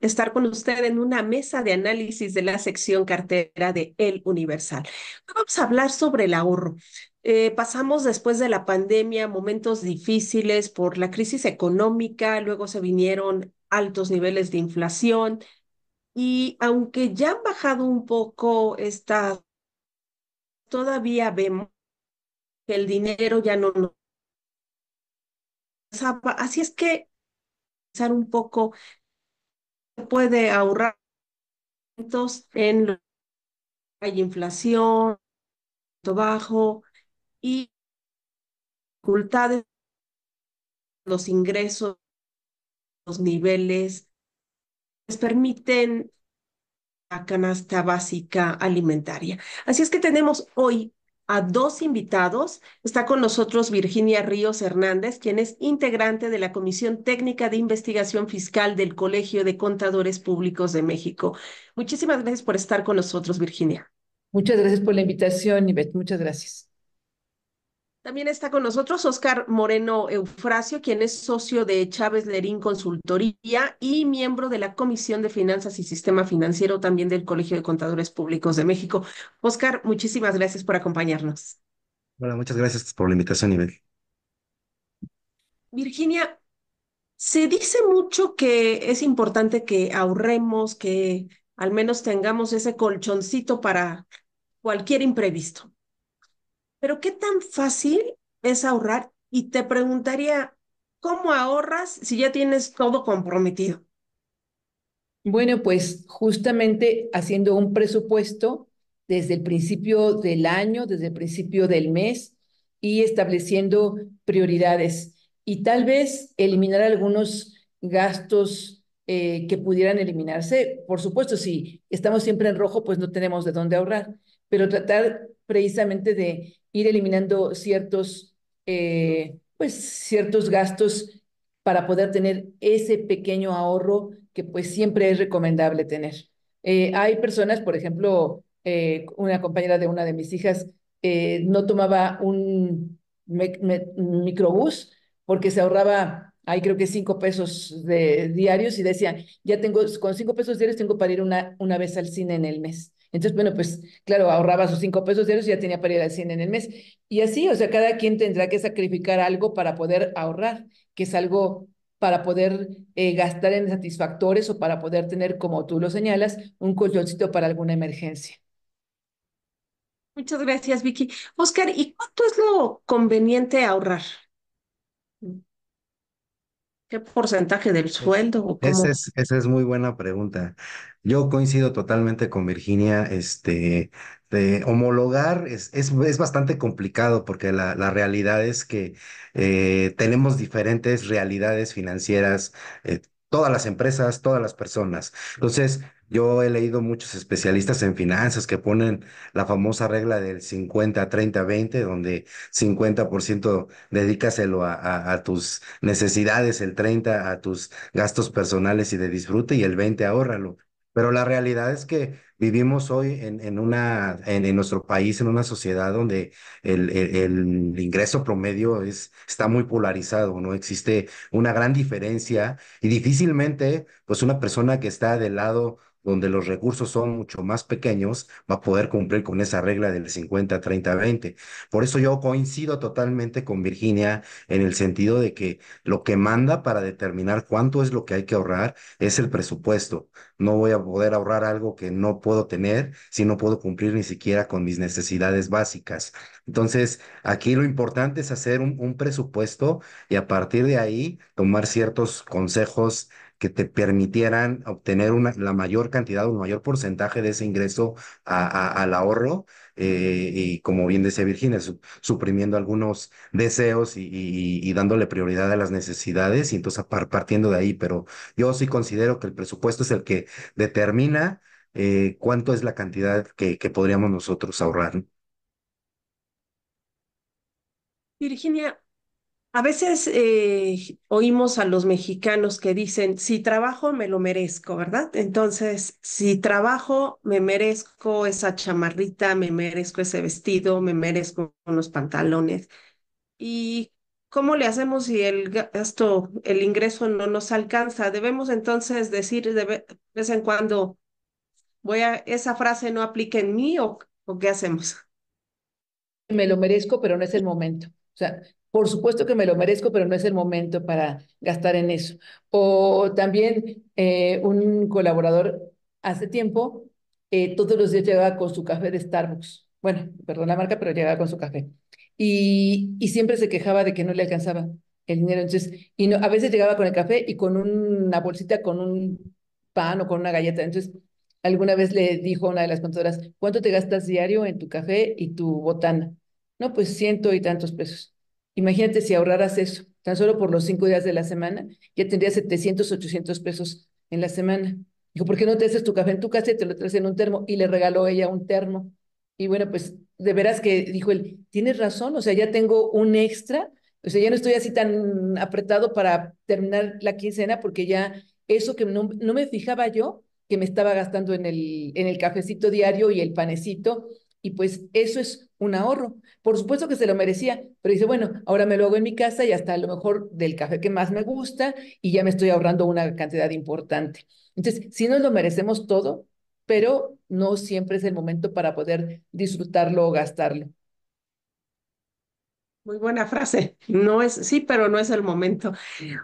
estar con usted en una mesa de análisis de la sección cartera de El Universal. Vamos a hablar sobre el ahorro. Eh, pasamos después de la pandemia momentos difíciles por la crisis económica, luego se vinieron altos niveles de inflación y aunque ya han bajado un poco esta todavía vemos que el dinero ya no nos... Así es que pensar un poco, se puede ahorrar en hay inflación, bajo y dificultades, los ingresos los niveles, les permiten la canasta básica alimentaria. Así es que tenemos hoy a dos invitados. Está con nosotros Virginia Ríos Hernández, quien es integrante de la Comisión Técnica de Investigación Fiscal del Colegio de Contadores Públicos de México. Muchísimas gracias por estar con nosotros, Virginia. Muchas gracias por la invitación, Ivette. Muchas gracias. También está con nosotros Oscar Moreno Eufrasio, quien es socio de Chávez Lerín Consultoría y miembro de la Comisión de Finanzas y Sistema Financiero también del Colegio de Contadores Públicos de México. Oscar, muchísimas gracias por acompañarnos. Bueno, muchas gracias por la invitación, Ibel. Virginia, se dice mucho que es importante que ahorremos, que al menos tengamos ese colchoncito para cualquier imprevisto. Pero ¿qué tan fácil es ahorrar? Y te preguntaría, ¿cómo ahorras si ya tienes todo comprometido? Bueno, pues justamente haciendo un presupuesto desde el principio del año, desde el principio del mes y estableciendo prioridades. Y tal vez eliminar algunos gastos eh, que pudieran eliminarse. Por supuesto, si estamos siempre en rojo, pues no tenemos de dónde ahorrar, pero tratar precisamente de ir eliminando ciertos, eh, pues, ciertos gastos para poder tener ese pequeño ahorro que pues siempre es recomendable tener. Eh, hay personas, por ejemplo, eh, una compañera de una de mis hijas no tomaba un microbús porque se ahorraba, ahí creo que cinco pesos de, diarios y decía, ya tengo, con cinco pesos diarios tengo para ir una, una vez al cine en el mes. Entonces, bueno, pues claro, ahorraba sus cinco pesos y ya tenía para ir al cine en el mes. Y así, o sea, cada quien tendrá que sacrificar algo para poder ahorrar, que es algo para poder eh, gastar en satisfactores o para poder tener, como tú lo señalas, un colchoncito para alguna emergencia. Muchas gracias, Vicky. Oscar, ¿y cuánto es lo conveniente ahorrar? ¿Qué porcentaje del sueldo Esa es, muy buena pregunta. Yo coincido totalmente con Virginia, este, de homologar es, bastante complicado porque la, realidad es que eh, tenemos diferentes realidades financieras, eh, todas las empresas, todas las personas. Entonces, yo he leído muchos especialistas en finanzas que ponen la famosa regla del 50-30-20, donde 50% dedícaselo a, tus necesidades, el 30% a tus gastos personales y de disfrute y el 20% ahórralo. Pero la realidad es que vivimos hoy en, en una, en, nuestro país, en una sociedad donde el, el, ingreso promedio es, está muy polarizado, ¿no? Existe una gran diferencia y difícilmente, pues, una persona que está del lado donde los recursos son mucho más pequeños, va a poder cumplir con esa regla del 50-30-20. Por eso yo coincido totalmente con Virginia en el sentido de que lo que manda para determinar cuánto es lo que hay que ahorrar es el presupuesto. No voy a poder ahorrar algo que no puedo tener si no puedo cumplir ni siquiera con mis necesidades básicas. Entonces, aquí lo importante es hacer un, presupuesto y a partir de ahí tomar ciertos consejos que te permitieran obtener una, la mayor cantidad un mayor porcentaje de ese ingreso al ahorro. Eh, y como bien decía Virginia, suprimiendo algunos deseos y, dándole prioridad a las necesidades y entonces partiendo de ahí. Pero yo sí considero que el presupuesto es el que determina eh, cuánto es la cantidad que, que podríamos nosotros ahorrar. Virginia, a veces eh, oímos a los mexicanos que dicen, si trabajo, me lo merezco, ¿verdad? Entonces, si trabajo, me merezco esa chamarrita, me merezco ese vestido, me merezco unos pantalones. ¿Y cómo le hacemos si el gasto, el ingreso no nos alcanza? Debemos entonces decir de vez en cuando, voy a, esa frase no aplica en mí o, o qué hacemos? Me lo merezco, pero no es el momento. O sea, por supuesto que me lo merezco, pero no es el momento para gastar en eso. O también eh, un colaborador hace tiempo, eh, todos los días llegaba con su café de Starbucks. Bueno, perdón la marca, pero llegaba con su café. Y, siempre se quejaba de que no le alcanzaba el dinero. Entonces, y a veces llegaba con el café y con una bolsita, con un pan o con una galleta. Entonces, alguna vez le dijo a una de las contadoras, ¿cuánto te gastas diario en tu café y tu botana? No, pues ciento y tantos pesos. Imagínate si ahorraras eso, tan solo por los cinco días de la semana, ya tendrías 700, 800 pesos en la semana. Dijo, ¿por qué no te haces tu café en tu casa y te lo traes en un termo? Y le regaló ella un termo. Y bueno, pues de veras que dijo él, tienes razón, o sea, ya tengo un extra, o sea, ya no estoy así tan apretado para terminar la quincena porque ya eso que no, no me fijaba yo, que me estaba gastando en el, en el cafecito diario y el panecito, y pues eso es un ahorro. Por supuesto que se lo merecía, pero dice, bueno, ahora me lo hago en mi casa y hasta a lo mejor del café que más me gusta y ya me estoy ahorrando una cantidad importante. Entonces, sí nos lo merecemos todo, pero no siempre es el momento para poder disfrutarlo o gastarlo. Muy buena frase. No es, sí, pero no es el momento.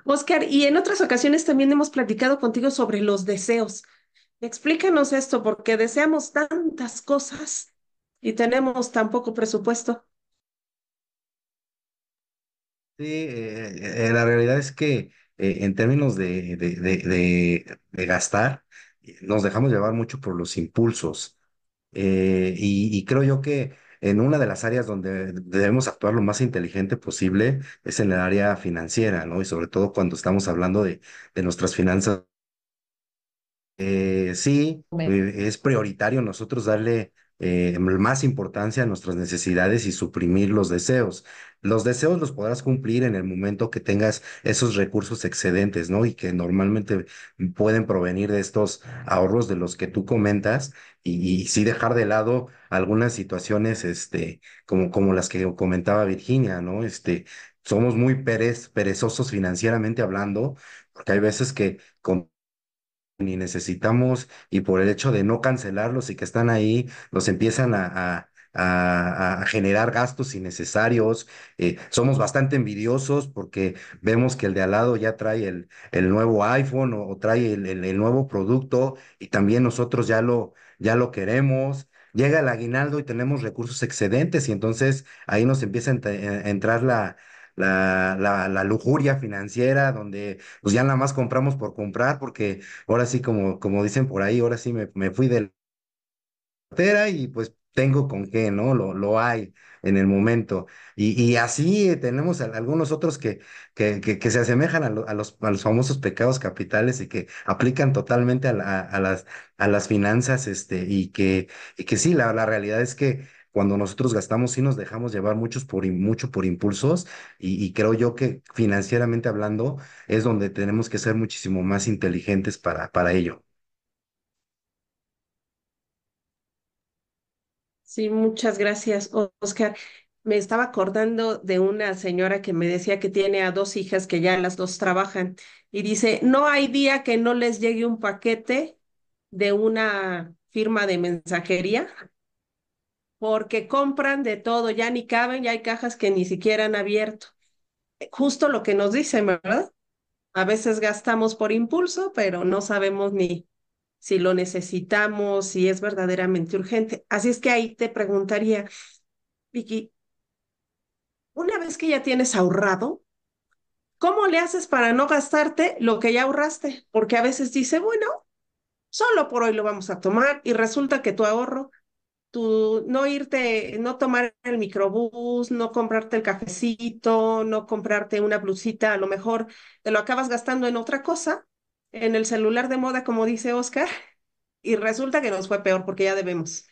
Oscar, y en otras ocasiones también hemos platicado contigo sobre los deseos. Explícanos esto, porque deseamos tantas cosas y tenemos tan poco presupuesto. Sí, eh, eh, la realidad es que eh, en términos de, de, gastar, nos dejamos llevar mucho por los impulsos. y, creo yo que en una de las áreas donde debemos actuar lo más inteligente posible es en el área financiera, ¿no? Y sobre todo cuando estamos hablando de, de nuestras finanzas. sí, es prioritario nosotros darle eh, más importancia a nuestras necesidades y suprimir los deseos. Los deseos los podrás cumplir en el momento que tengas esos recursos excedentes, ¿no? Y que normalmente pueden provenir de estos ahorros de los que tú comentas y, sí dejar de lado algunas situaciones, este, como, como las que comentaba Virginia, ¿no? Este, somos muy perezosos financieramente hablando, porque hay veces que... Con ni necesitamos y por el hecho de no cancelarlos y que están ahí, los empiezan a, generar gastos innecesarios. Eh, somos bastante envidiosos porque vemos que el de al lado ya trae el, el nuevo iPhone o, trae el, nuevo producto y también nosotros ya lo, ya lo queremos. Llega el aguinaldo y tenemos recursos excedentes y entonces ahí nos empieza a entrar la, la, la, lujuria financiera, donde pues ya nada más compramos por comprar, porque ahora sí, como, como dicen por ahí, ahora sí me, me fui de la cartera y pues tengo con qué, ¿no? Lo, lo hay en el momento. Y, así tenemos algunos otros que, que, se asemejan a, a, los, a, los, famosos pecados capitales y que aplican totalmente a, las, a las finanzas, este, y que, y que sí, la, la realidad es que cuando nosotros gastamos sí nos dejamos llevar muchos por, mucho por impulsos y, creo yo que financieramente hablando es donde tenemos que ser muchísimo más inteligentes para, para ello. Sí, muchas gracias, Oscar. Me estaba acordando de una señora que me decía que tiene a dos hijas que ya las dos trabajan y dice, no hay día que no les llegue un paquete de una firma de mensajería porque compran de todo, ya ni caben, ya hay cajas que ni siquiera han abierto. Eh, justo lo que nos dicen, ¿verdad? A veces gastamos por impulso, pero no sabemos ni si lo necesitamos, si es verdaderamente urgente. Así es que ahí te preguntaría, Vicky, una vez que ya tienes ahorrado, ¿cómo le haces para no gastarte lo que ya ahorraste? Porque a veces dice, bueno, solo por hoy lo vamos a tomar y resulta que tu ahorro no irte, no tomar el microbús, no comprarte el cafecito, no comprarte una blusita, a lo mejor te lo acabas gastando en otra cosa, en el celular de moda, como dice Oscar, y resulta que nos fue peor porque ya debemos.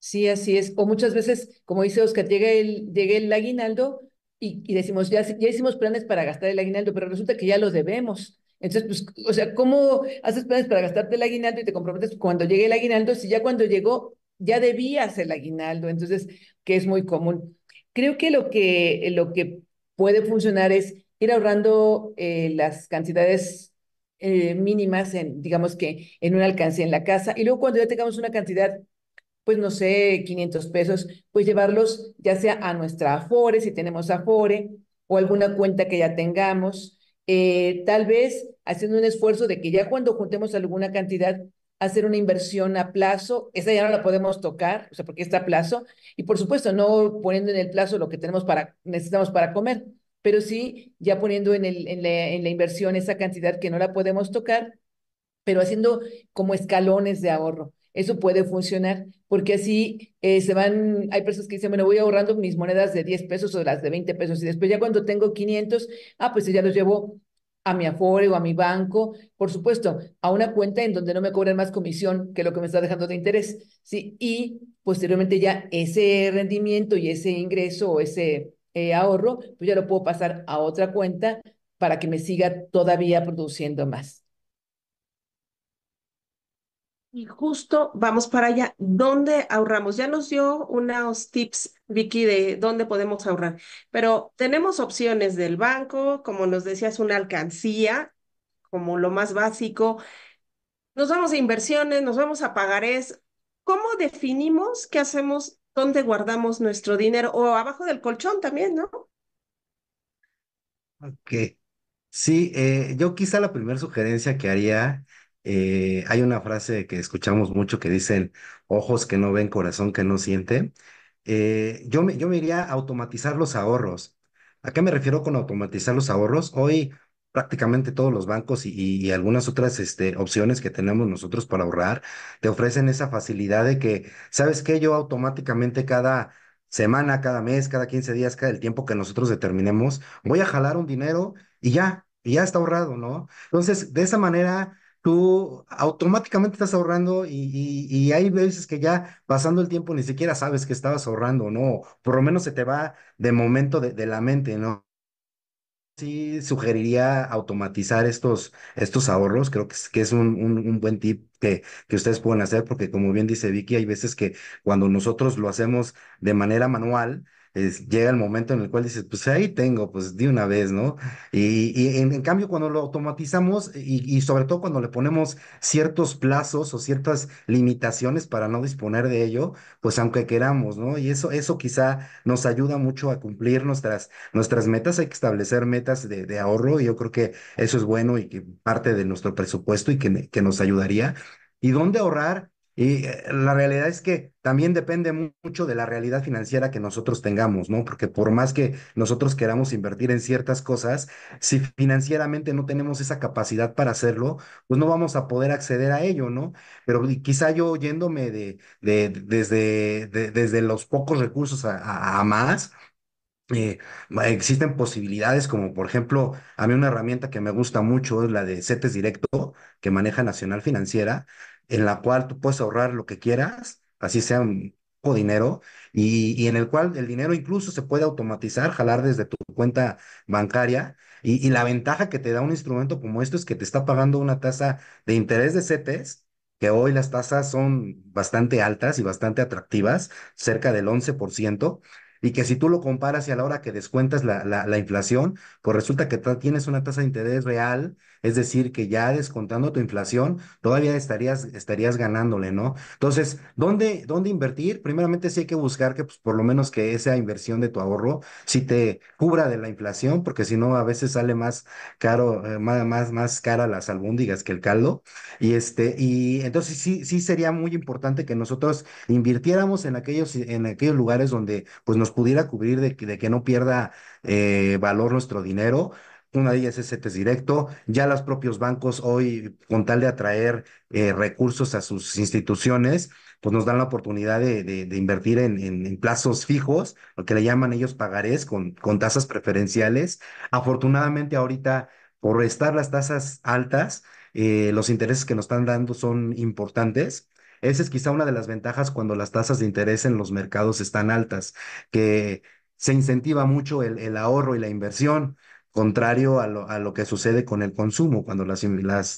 Sí, así es. O muchas veces, como dice Oscar, llega el, el aguinaldo y, decimos, ya, ya hicimos planes para gastar el aguinaldo, pero resulta que ya lo debemos. Entonces, pues, o sea, ¿cómo haces planes para gastarte el aguinaldo y te comprometes cuando llegue el aguinaldo si ya cuando llegó ya debías el aguinaldo, entonces, que es muy común. Creo que lo que, lo que puede funcionar es ir ahorrando eh, las cantidades eh, mínimas, en, digamos que en un alcance en la casa, y luego cuando ya tengamos una cantidad pues no sé, 500 pesos, pues llevarlos ya sea a nuestra Afore, si tenemos Afore, o alguna cuenta que ya tengamos, eh, tal vez haciendo un esfuerzo de que ya cuando juntemos alguna cantidad, hacer una inversión a plazo, esa ya no la podemos tocar, o sea, porque está a plazo, y por supuesto, no poniendo en el plazo lo que tenemos para, necesitamos para comer, pero sí ya poniendo en, el, en, la, inversión esa cantidad que no la podemos tocar, pero haciendo como escalones de ahorro. Eso puede funcionar, porque así eh, se van, hay personas que dicen, bueno, voy ahorrando mis monedas de 10 pesos o las de 20 pesos, y después ya cuando tengo 500, ah, pues ya los llevo a mi Afore o a mi banco, por supuesto, a una cuenta en donde no me cobran más comisión que lo que me está dejando de interés, ¿sí? Y posteriormente ya ese rendimiento y ese ingreso o ese eh, ahorro, pues ya lo puedo pasar a otra cuenta para que me siga todavía produciendo más. Y justo vamos para allá. ¿Dónde ahorramos? Ya nos dio unos tips, Vicky, de dónde podemos ahorrar, pero tenemos opciones del banco, como nos decías, una alcancía, como lo más básico. Nos vamos a inversiones, nos vamos a pagarés. ¿Cómo definimos qué hacemos, dónde guardamos nuestro dinero? O abajo del colchón también, ¿no? Ok. Sí, eh, yo quizá la primera sugerencia que haría eh, hay una frase que escuchamos mucho que dicen, ojos que no ven, corazón que no siente. Eh, yo, me, yo me iría a automatizar los ahorros. ¿A qué me refiero con automatizar los ahorros? Hoy prácticamente todos los bancos y, algunas otras este, opciones que tenemos nosotros para ahorrar te ofrecen esa facilidad de que, ¿sabes qué? Yo automáticamente cada semana, cada mes, cada 15 días, cada el tiempo que nosotros determinemos, voy a jalar un dinero y ya, y ya está ahorrado, ¿no? Entonces, de esa manera tú automáticamente estás ahorrando y, hay veces que ya pasando el tiempo ni siquiera sabes que estabas ahorrando, ¿no? Por lo menos se te va de momento de, la mente, ¿no? Sí, sugeriría automatizar estos, estos ahorros, creo que es, que es un, buen tip que, que, ustedes pueden hacer, porque como bien dice Vicky, hay veces que cuando nosotros lo hacemos de manera manual, llega el momento en el cual dices, pues ahí tengo, pues de una vez, ¿no? Y, y en, cambio, cuando lo automatizamos y, sobre todo cuando le ponemos ciertos plazos o ciertas limitaciones para no disponer de ello, pues aunque queramos, ¿no? Y eso, eso quizá nos ayuda mucho a cumplir nuestras, nuestras metas, hay que establecer metas de, ahorro y yo creo que eso es bueno y que parte de nuestro presupuesto y que, que nos ayudaría. ¿Y dónde ahorrar? Y eh, la realidad es que también depende mucho de la realidad financiera que nosotros tengamos, ¿no? Porque por más que nosotros queramos invertir en ciertas cosas, si financieramente no tenemos esa capacidad para hacerlo, pues no vamos a poder acceder a ello, ¿no? Pero quizá yo yéndome de, de, desde, desde los pocos recursos a, más, eh, existen posibilidades como por ejemplo, a mí una herramienta que me gusta mucho es la de CETES Directo que maneja Nacional Financiera, en la cual tú puedes ahorrar lo que quieras, así sea un poco dinero, y, en el cual el dinero incluso se puede automatizar, jalar desde tu cuenta bancaria. Y, la ventaja que te da un instrumento como esto es que te está pagando una tasa de interés de CETES, que hoy las tasas son bastante altas y bastante atractivas, cerca del 11%, y que si tú lo comparas y a la hora que descuentas la, la, la inflación, pues resulta que tienes una tasa de interés real es decir, que ya descontando tu inflación, todavía estarías, estarías ganándole, ¿no? Entonces, ¿dónde, dónde invertir? Primeramente sí hay que buscar que pues, por lo menos que esa inversión de tu ahorro sí te cubra de la inflación, porque si no, a veces sale más caro, eh, más, más, cara las albúndigas que el caldo. Y este, y entonces sí, sí sería muy importante que nosotros invirtiéramos en aquellos, en aquellos lugares donde pues nos pudiera cubrir de, de que no pierda eh, valor nuestro dinero una de ellas es Directo. Ya los propios bancos hoy, con tal de atraer eh, recursos a sus instituciones, pues nos dan la oportunidad de, invertir en, en, plazos fijos, lo que le llaman ellos pagarés, con, con tasas preferenciales. Afortunadamente ahorita, por estar las tasas altas, eh, los intereses que nos están dando son importantes. Esa es quizá una de las ventajas cuando las tasas de interés en los mercados están altas, que se incentiva mucho el, el ahorro y la inversión contrario a lo, a lo, que sucede con el consumo, cuando las,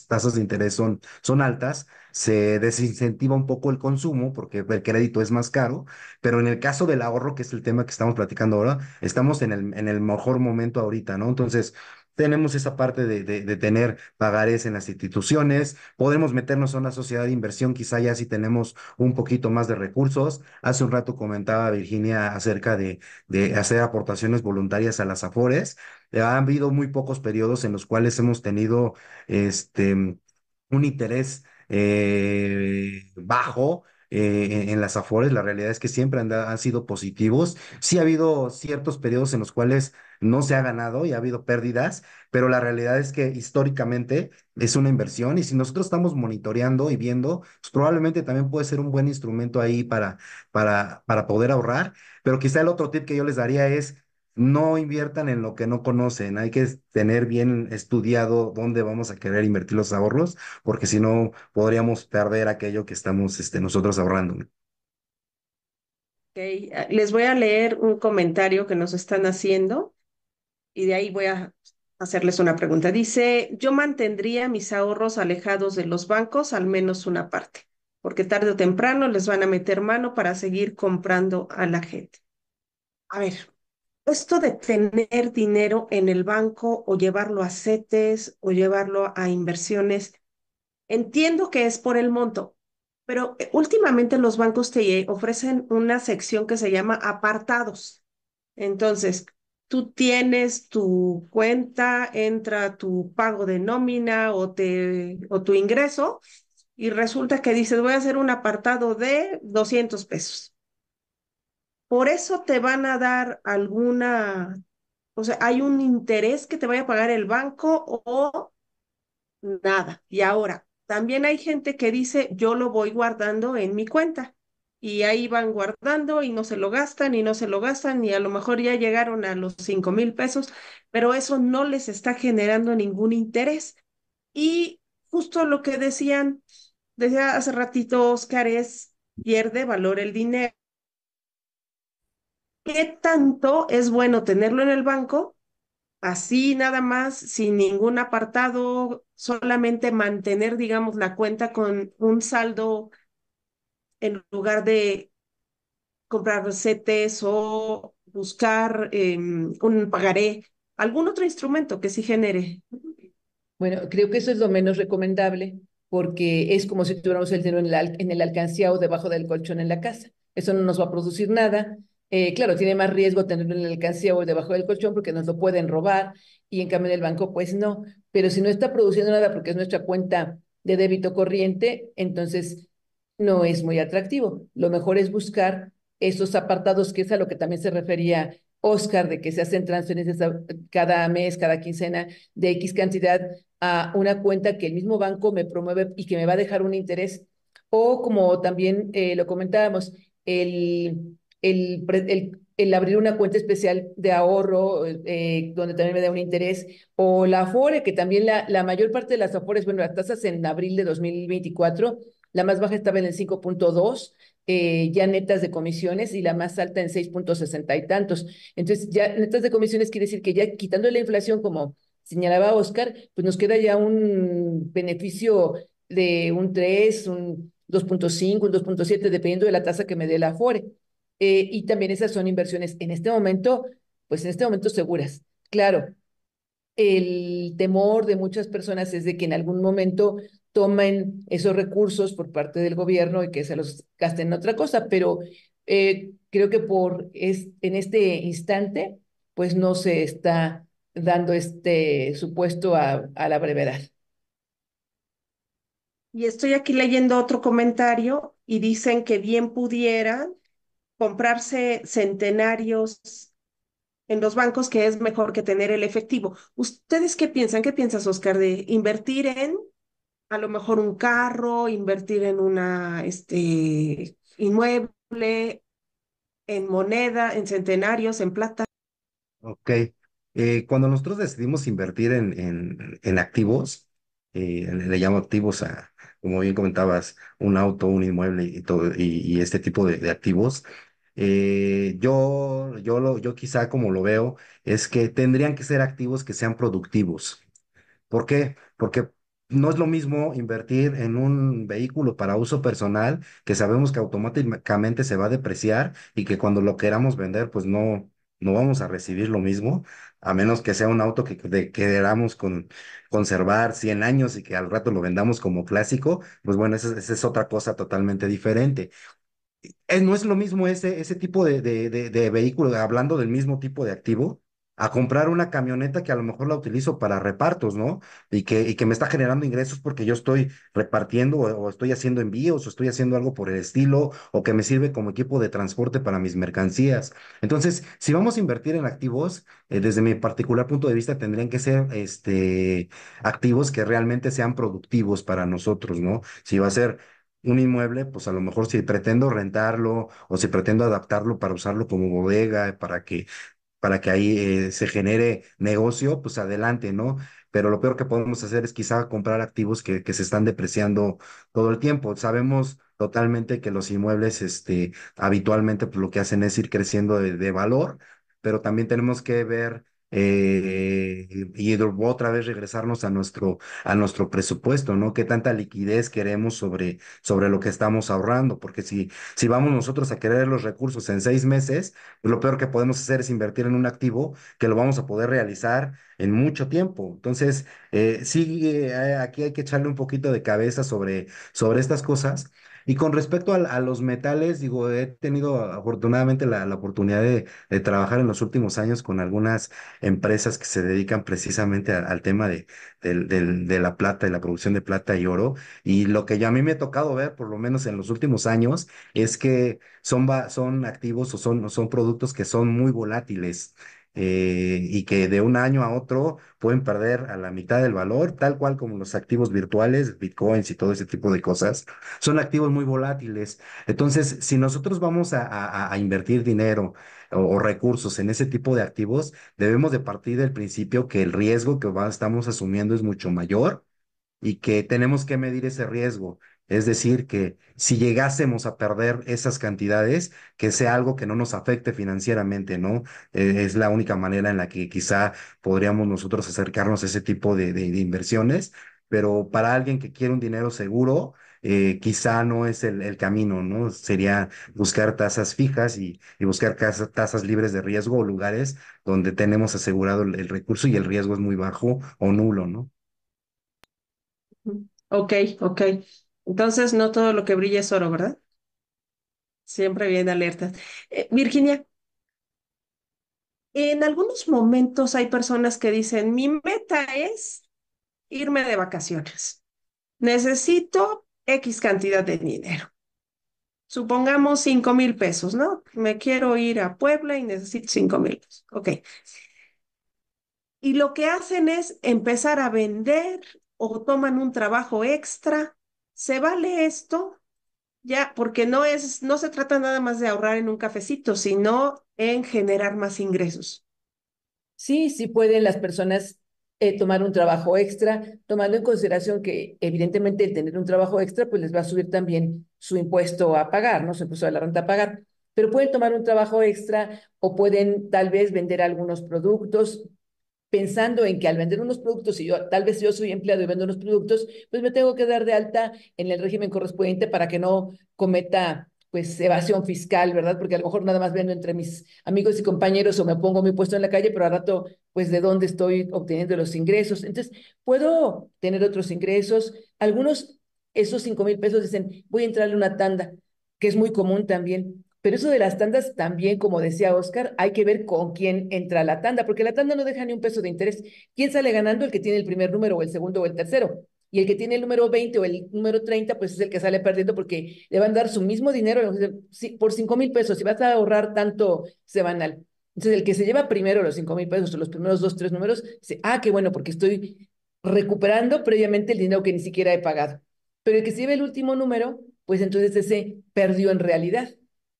tasas de interés son, son altas, se desincentiva un poco el consumo porque el crédito es más caro, pero en el caso del ahorro, que es el tema que estamos platicando ahora, estamos en el, en el mejor momento ahorita, ¿no? Entonces, tenemos esa parte de, de, tener pagares en las instituciones, podemos meternos a una sociedad de inversión quizá ya si tenemos un poquito más de recursos. Hace un rato comentaba Virginia acerca de, de hacer aportaciones voluntarias a las AFORES. Ha habido muy pocos periodos en los cuales hemos tenido este, un interés eh, bajo eh, en las afores, la realidad es que siempre han, sido positivos. Sí ha habido ciertos periodos en los cuales no se ha ganado y ha habido pérdidas, pero la realidad es que históricamente es una inversión y si nosotros estamos monitoreando y viendo, pues, probablemente también puede ser un buen instrumento ahí para, para, para poder ahorrar. Pero quizá el otro tip que yo les daría es no inviertan en lo que no conocen, hay que tener bien estudiado dónde vamos a querer invertir los ahorros, porque si no podríamos perder aquello que estamos este, nosotros ahorrando. Okay. Ah, les voy a leer un comentario que nos están haciendo y de ahí voy a hacerles una pregunta. Dice, yo mantendría mis ahorros alejados de los bancos, al menos una parte, porque tarde o temprano les van a meter mano para seguir comprando a la gente. A ver, esto de tener dinero en el banco o llevarlo a CETES o llevarlo a inversiones, entiendo que es por el monto, pero eh, últimamente los bancos te ofrecen una sección que se llama apartados. Entonces, tú tienes tu cuenta, entra tu pago de nómina o, te, o tu ingreso y resulta que dices, voy a hacer un apartado de 200 pesos por eso te van a dar alguna, o sea, hay un interés que te vaya a pagar el banco o nada. Y ahora, también hay gente que dice, yo lo voy guardando en mi cuenta y ahí van guardando y no se lo gastan y no se lo gastan y a lo mejor ya llegaron a los cinco mil pesos, pero eso no les está generando ningún interés. Y justo lo que decían, decía hace ratito Oscar, es pierde valor el dinero ¿Qué tanto es bueno tenerlo en el banco? Así nada más, sin ningún apartado, solamente mantener, digamos, la cuenta con un saldo en lugar de comprar recetes o buscar em, un pagaré, algún otro instrumento que sí genere. Bueno, creo que eso es lo menos recomendable porque es como si tuviéramos el dinero en, en el alcancía o debajo del colchón en la casa. Eso no nos va a producir nada eh, claro, tiene más riesgo tenerlo en la alcancía o debajo del colchón porque nos lo pueden robar y en cambio en el banco pues no. Pero si no está produciendo nada porque es nuestra cuenta de débito corriente, entonces no es muy atractivo. Lo mejor es buscar esos apartados que es a lo que también se refería Oscar, de que se hacen transferencias cada mes, cada quincena de X cantidad a una cuenta que el mismo banco me promueve y que me va a dejar un interés. O como también eh, lo comentábamos, el el, el, el abrir una cuenta especial de ahorro, eh, donde también me da un interés, o la Afore, que también la, la mayor parte de las Afores, bueno, las tasas en abril de 2024, la más baja estaba en el 5.2, eh, ya netas de comisiones, y la más alta en 6.60 y tantos. Entonces, ya netas de comisiones quiere decir que ya quitando la inflación, como señalaba Oscar, pues nos queda ya un beneficio de un 3, un 2.5, un 2.7, dependiendo de la tasa que me dé la Afore. Eh, y también esas son inversiones en este momento, pues en este momento seguras. Claro, el temor de muchas personas es de que en algún momento tomen esos recursos por parte del gobierno y que se los gasten en otra cosa, pero eh, creo que por es, en este instante, pues no se está dando este supuesto a, a la brevedad. Y estoy aquí leyendo otro comentario y dicen que bien pudieran comprarse centenarios en los bancos que es mejor que tener el efectivo. ¿Ustedes qué piensan? ¿Qué piensas, Oscar, de invertir en a lo mejor un carro, invertir en una este inmueble, en moneda, en centenarios, en plata? Ok. Eh, cuando nosotros decidimos invertir en, en, activos, eh, le llamo activos a, como bien comentabas, un auto, un inmueble y, todo, y, este tipo de activos, eh, yo, yo, lo, yo quizá como lo veo, es que tendrían que ser activos que sean productivos. ¿Por qué? Porque no es lo mismo invertir en un vehículo para uso personal que sabemos que automáticamente se va a depreciar y que cuando lo queramos vender, pues no, no vamos a recibir lo mismo, a menos que sea un auto que, queramos con, conservar 100 años y que al rato lo vendamos como clásico, pues bueno, esa es otra cosa totalmente diferente. Eh, no es lo mismo ese, ese tipo de, de, vehículo, hablando del mismo tipo de activo, a comprar una camioneta que a lo mejor la utilizo para repartos, ¿no? Y que, y que me está generando ingresos porque yo estoy repartiendo o, estoy haciendo envíos o estoy haciendo algo por el estilo o que me sirve como equipo de transporte para mis mercancías. Entonces, si vamos a invertir en activos, eh, desde mi particular punto de vista, tendrían que ser este, activos que realmente sean productivos para nosotros, ¿no? Si va a ser un inmueble, pues a lo mejor si pretendo rentarlo o si pretendo adaptarlo para usarlo como bodega, para que, para que ahí eh, se genere negocio, pues adelante, ¿no? Pero lo peor que podemos hacer es quizá comprar activos que, que se están depreciando todo el tiempo. Sabemos totalmente que los inmuebles este, habitualmente pues, lo que hacen es ir creciendo de, de valor, pero también tenemos que ver eh, y otra vez regresarnos a nuestro, a nuestro presupuesto, ¿no? ¿Qué tanta liquidez queremos sobre, sobre lo que estamos ahorrando? Porque si, si vamos nosotros a querer los recursos en seis meses, lo peor que podemos hacer es invertir en un activo que lo vamos a poder realizar en mucho tiempo. Entonces, eh, sí, eh, aquí hay que echarle un poquito de cabeza sobre, sobre estas cosas y con respecto a, los metales, digo, he tenido afortunadamente la, oportunidad de, trabajar en los últimos años con algunas empresas que se dedican precisamente al tema de, la plata y la producción de plata y oro. Y lo que ya a mí me ha tocado ver, por lo menos en los últimos años, es que son, activos o son productos que son muy volátiles. Eh, y que de un año a otro pueden perder a la mitad del valor, tal cual como los activos virtuales, bitcoins y todo ese tipo de cosas, son activos muy volátiles. Entonces, si nosotros vamos a, invertir dinero o, recursos en ese tipo de activos, debemos de partir del principio que el riesgo que estamos asumiendo es mucho mayor y que tenemos que medir ese riesgo es decir, que si llegásemos a perder esas cantidades, que sea algo que no nos afecte financieramente, ¿no? E-, es la única manera en la que quizá podríamos nosotros acercarnos a ese tipo de, inversiones, pero para alguien que quiere un dinero seguro, eh, quizá no es el, camino, ¿no? Sería buscar tasas fijas y, buscar tasas libres de riesgo o lugares donde tenemos asegurado el, el recurso y el riesgo es muy bajo o nulo, ¿no? Ok, ok. Entonces, no todo lo que brilla es oro, ¿verdad? Siempre bien alerta. Eh, Virginia, en algunos momentos hay personas que dicen, mi meta es irme de vacaciones. Necesito X cantidad de dinero. Supongamos 5 mil pesos, ¿no? Me quiero ir a Puebla y necesito 5 mil pesos. Ok. Y lo que hacen es empezar a vender o toman un trabajo extra ¿Se vale esto? Ya, porque no es, no se trata nada más de ahorrar en un cafecito, sino en generar más ingresos. Sí, sí pueden las personas eh, tomar un trabajo extra, tomando en consideración que evidentemente el tener un trabajo extra pues les va a subir también su impuesto a pagar, ¿no? Su impuesto a la renta a pagar. Pero pueden tomar un trabajo extra o pueden tal vez vender algunos productos, pensando en que al vender unos productos, y yo tal vez yo soy empleado y vendo unos productos, pues me tengo que dar de alta en el régimen correspondiente para que no cometa pues evasión fiscal, ¿verdad? Porque a lo mejor nada más vendo entre mis amigos y compañeros o me pongo mi puesto en la calle, pero al rato, pues de dónde estoy obteniendo los ingresos. Entonces, puedo tener otros ingresos. Algunos, esos cinco mil pesos dicen, voy a entrarle una tanda, que es muy común también. Pero eso de las tandas también, como decía Oscar, hay que ver con quién entra la tanda, porque la tanda no deja ni un peso de interés. ¿Quién sale ganando? El que tiene el primer número o el segundo o el tercero. Y el que tiene el número 20 o el número 30, pues es el que sale perdiendo porque le van a dar su mismo dinero por 5 mil pesos. Si vas a ahorrar tanto semanal. Entonces, el que se lleva primero los 5 mil pesos o los primeros dos, tres números, dice, ah, qué bueno, porque estoy recuperando previamente el dinero que ni siquiera he pagado. Pero el que se lleva el último número, pues entonces ese perdió en realidad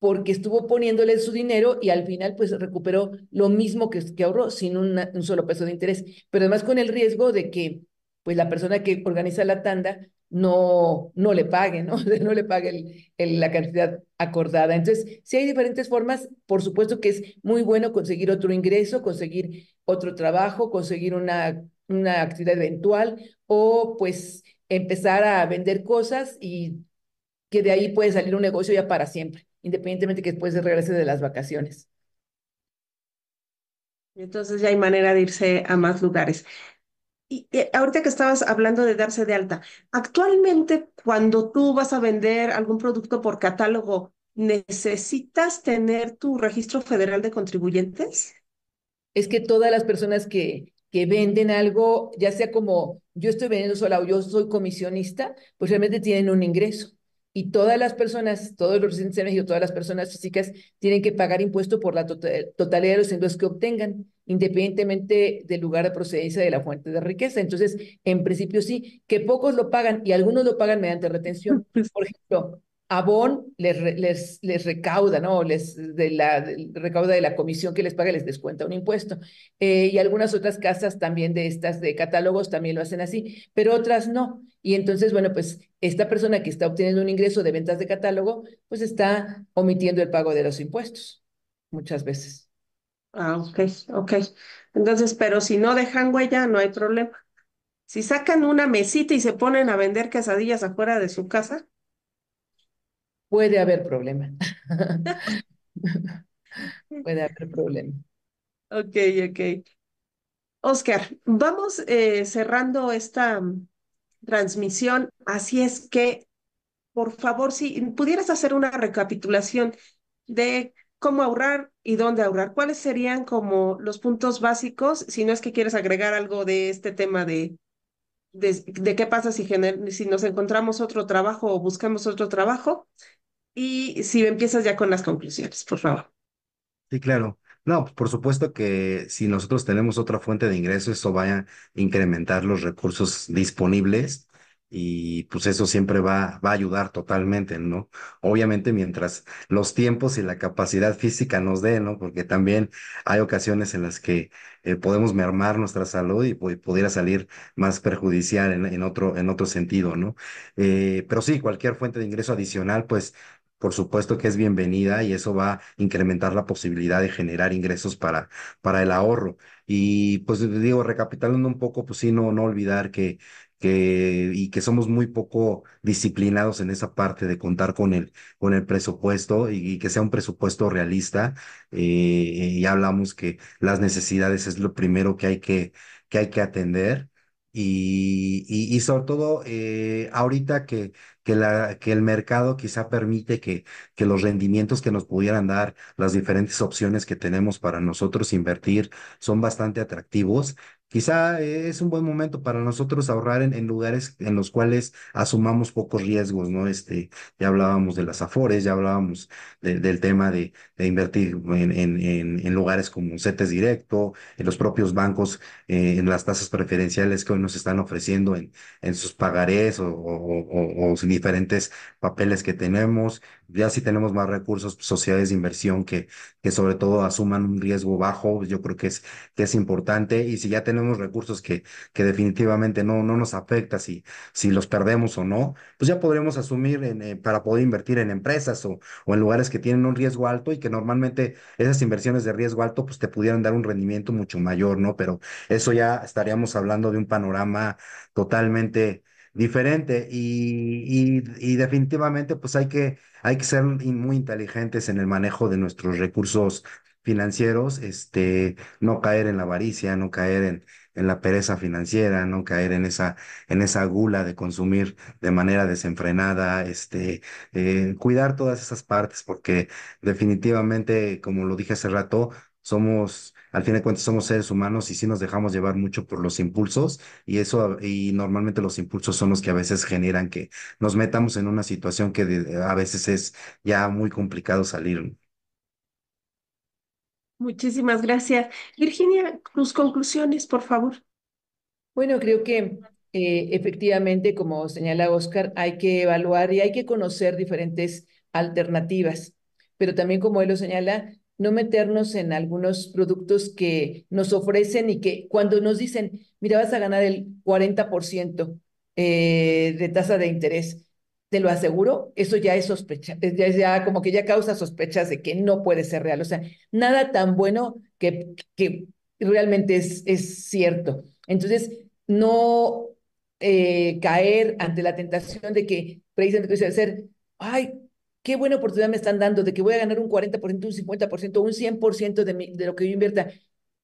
porque estuvo poniéndole su dinero y al final pues recuperó lo mismo que, que ahorró sin un solo peso de interés, pero además con el riesgo de que pues la persona que organiza la tanda no, no le pague, ¿no? No le pague la cantidad acordada. Entonces, si hay diferentes formas. Por supuesto que es muy bueno conseguir otro ingreso, conseguir otro trabajo, conseguir una, una actividad eventual o pues empezar a vender cosas y que de ahí puede salir un negocio ya para siempre independientemente que después de regrese de las vacaciones. Entonces ya hay manera de irse a más lugares. Y, ahorita que estabas hablando de darse de alta, actualmente cuando tú vas a vender algún producto por catálogo, ¿necesitas tener tu registro federal de contribuyentes? Es que todas las personas que, que venden algo, ya sea como yo estoy vendiendo sola o yo soy comisionista, pues realmente tienen un ingreso y todas las personas, todos los residentes de México, todas las personas físicas tienen que pagar impuesto por la totalidad de los ingresos que obtengan, independientemente del lugar de procedencia de la fuente de riqueza. Entonces, en principio sí, que pocos lo pagan y algunos lo pagan mediante retención. Por ejemplo, Avon les, les, recauda, ¿no? Les de la, recauda de la comisión que les paga, les descuenta un impuesto. Eh, y algunas otras casas también de estas de catálogos también lo hacen así, pero otras no. Y entonces, bueno, pues esta persona que está obteniendo un ingreso de ventas de catálogo, pues está omitiendo el pago de los impuestos muchas veces. Ah, ok, ok. Entonces, pero si no dejan huella, no hay problema. Si sacan una mesita y se ponen a vender quesadillas afuera de su casa. Puede haber problema. Puede haber problema. Ok, ok. Oscar, vamos eh, cerrando esta, transmisión. Así es que, por favor, si pudieras hacer una recapitulación de cómo ahorrar y dónde ahorrar, ¿cuáles serían como los puntos básicos? Si no es que quieres agregar algo de este tema de, de, qué pasa si, si nos encontramos otro trabajo o buscamos otro trabajo. Y si empiezas ya con las conclusiones, por favor. Sí, claro. No, por supuesto que si nosotros tenemos otra fuente de ingreso, eso va a incrementar los recursos disponibles y pues eso siempre va, va a ayudar totalmente, ¿no? Obviamente mientras los tiempos y la capacidad física nos den, ¿no? Porque también hay ocasiones en las que eh, podemos mermar nuestra salud y, pues, pudiera salir más perjudicial en, otro, en otro sentido, ¿no? Eh, pero sí, cualquier fuente de ingreso adicional, pues por supuesto que es bienvenida y eso va a incrementar la posibilidad de generar ingresos para, para el ahorro. Y pues digo, recapitulando un poco, pues sí, no, olvidar que, que, y que somos muy poco disciplinados en esa parte de contar con el, con el presupuesto y, que sea un presupuesto realista. Eh, y hablamos que las necesidades es lo primero que hay que, que, hay que atender y, y, sobre todo eh, ahorita que, que, la, que el mercado quizá permite que, que los rendimientos que nos pudieran dar, las diferentes opciones que tenemos para nosotros invertir son bastante atractivos, Quizá es un buen momento para nosotros ahorrar en, lugares en los cuales asumamos pocos riesgos, ¿no? Este, ya hablábamos de las afores, ya hablábamos del tema de, invertir en, en, lugares como CETES directo, en los propios bancos, eh, en las tasas preferenciales que hoy nos están ofreciendo en, en sus pagarés o, o, o, diferentes papeles que tenemos. Ya si tenemos más recursos, sociedades de inversión que, que sobre todo asuman un riesgo bajo, yo creo que es, que es importante. Y si ya tenemos tenemos recursos que, que definitivamente no, no nos afecta si, si los perdemos o no, pues ya podremos asumir eh, para poder invertir en empresas o, o en lugares que tienen un riesgo alto y que normalmente esas inversiones de riesgo alto pues te pudieran dar un rendimiento mucho mayor, ¿no? Pero eso ya estaríamos hablando de un panorama totalmente diferente y, y, y, definitivamente pues hay que, hay que ser muy inteligentes en el manejo de nuestros recursos financieros, este, no caer en la avaricia, no caer en, en la pereza financiera, no caer en esa, en esa gula de consumir de manera desenfrenada, este, eh, cuidar todas esas partes, porque definitivamente, como lo dije hace rato, somos, al fin de cuentas, somos seres humanos y sí nos dejamos llevar mucho por los impulsos y eso, y normalmente los impulsos son los que a veces generan que nos metamos en una situación que a veces es ya muy complicado salir. Muchísimas gracias. Virginia, tus conclusiones, por favor. Bueno, creo que eh, efectivamente, como señala Oscar, hay que evaluar y hay que conocer diferentes alternativas, pero también, como él lo señala, no meternos en algunos productos que nos ofrecen y que cuando nos dicen, mira, vas a ganar el 40% eh, de tasa de interés, te lo aseguro, eso ya es sospecha, eh, ya, como que ya causa sospechas de que no puede ser real. O sea, nada tan bueno que, que realmente es, es cierto. Entonces, no eh, caer ante la tentación de que precisamente que ser, ay, qué buena oportunidad me están dando, de que voy a ganar un 40%, un 50%, un 100% de, de lo que yo invierta.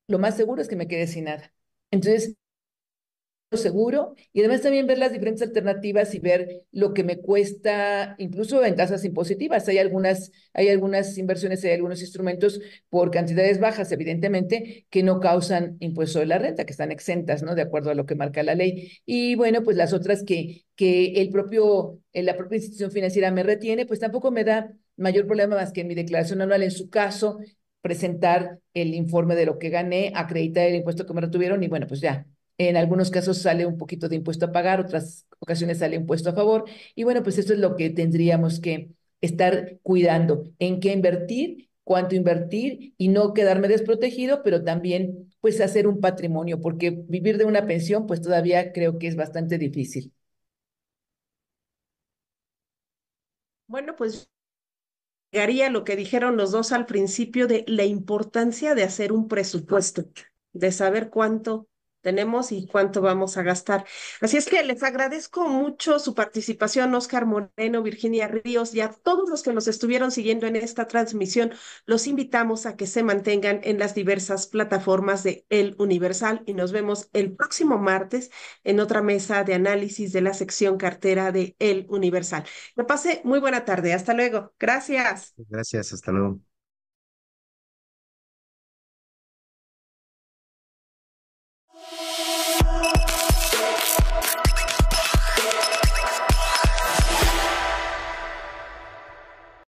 Lo más seguro es que me quede sin nada. Entonces, seguro y además también ver las diferentes alternativas y ver lo que me cuesta, incluso en tasas impositivas. Hay algunas, hay algunas inversiones, hay algunos instrumentos por cantidades bajas, evidentemente, que no causan impuesto de la renta, que están exentas, ¿no? De acuerdo a lo que marca la ley. Y bueno, pues las otras que, que el propio, eh, la propia institución financiera me retiene, pues tampoco me da mayor problema más que en mi declaración anual, en su caso, presentar el informe de lo que gané, acreditar el impuesto que me retuvieron y bueno, pues ya, en algunos casos sale un poquito de impuesto a pagar, otras ocasiones sale impuesto a favor. Y bueno, pues esto es lo que tendríamos que estar cuidando, en qué invertir, cuánto invertir y no quedarme desprotegido, pero también pues hacer un patrimonio, porque vivir de una pensión pues todavía creo que es bastante difícil. Bueno, pues llegaría lo que dijeron los dos al principio de la importancia de hacer un presupuesto, de saber cuánto tenemos y cuánto vamos a gastar. Así es que les agradezco mucho su participación, Oscar Moreno, Virginia Ríos y a todos los que nos estuvieron siguiendo en esta transmisión. Los invitamos a que se mantengan en las diversas plataformas de El Universal y nos vemos el próximo martes en otra mesa de análisis de la sección cartera de El Universal. Me pase muy buena tarde. Hasta luego. Gracias. Gracias. Hasta luego.